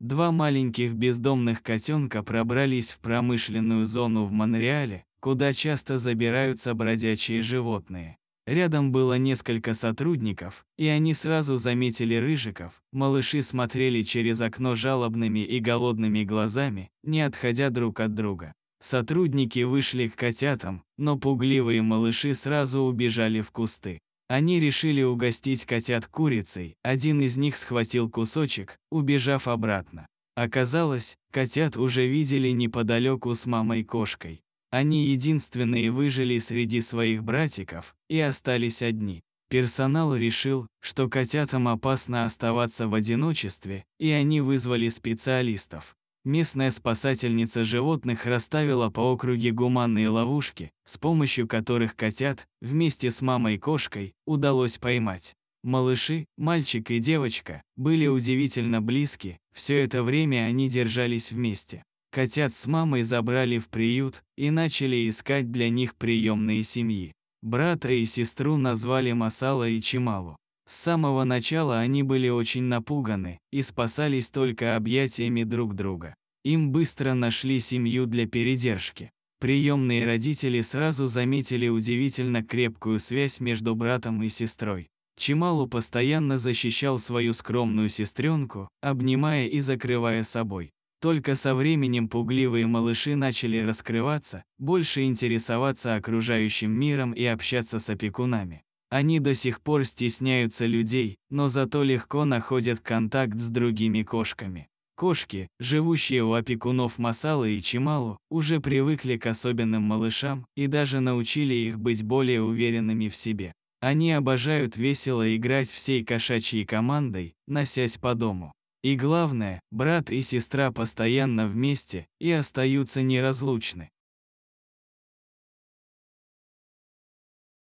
Два маленьких бездомных котенка пробрались в промышленную зону в Монреале, куда часто забираются бродячие животные. Рядом было несколько сотрудников, и они сразу заметили рыжиков. Малыши смотрели через окно жалобными и голодными глазами, не отходя друг от друга. Сотрудники вышли к котятам, но пугливые малыши сразу убежали в кусты. Они решили угостить котят курицей, один из них схватил кусочек, убежав обратно. Оказалось, котят уже видели неподалеку с мамой-кошкой. Они единственные выжили среди своих братиков и остались одни. Персонал решил, что котятам опасно оставаться в одиночестве, и они вызвали специалистов. Местная спасательница животных расставила по округе гуманные ловушки, с помощью которых котят, вместе с мамой кошкой, удалось поймать. Малыши, мальчик и девочка, были удивительно близки, все это время они держались вместе. Котят с мамой забрали в приют и начали искать для них приемные семьи. Брата и сестру назвали Масала и Чималу. С самого начала они были очень напуганы и спасались только объятиями друг друга. Им быстро нашли семью для передержки. Приемные родители сразу заметили удивительно крепкую связь между братом и сестрой. Чималу постоянно защищал свою скромную сестренку, обнимая и закрывая собой. Только со временем пугливые малыши начали раскрываться, больше интересоваться окружающим миром и общаться с опекунами. Они до сих пор стесняются людей, но зато легко находят контакт с другими кошками. Кошки, живущие у опекунов Масала и Чималу, уже привыкли к особенным малышам и даже научили их быть более уверенными в себе. Они обожают весело играть всей кошачьей командой, носясь по дому. И главное, брат и сестра постоянно вместе и остаются неразлучны.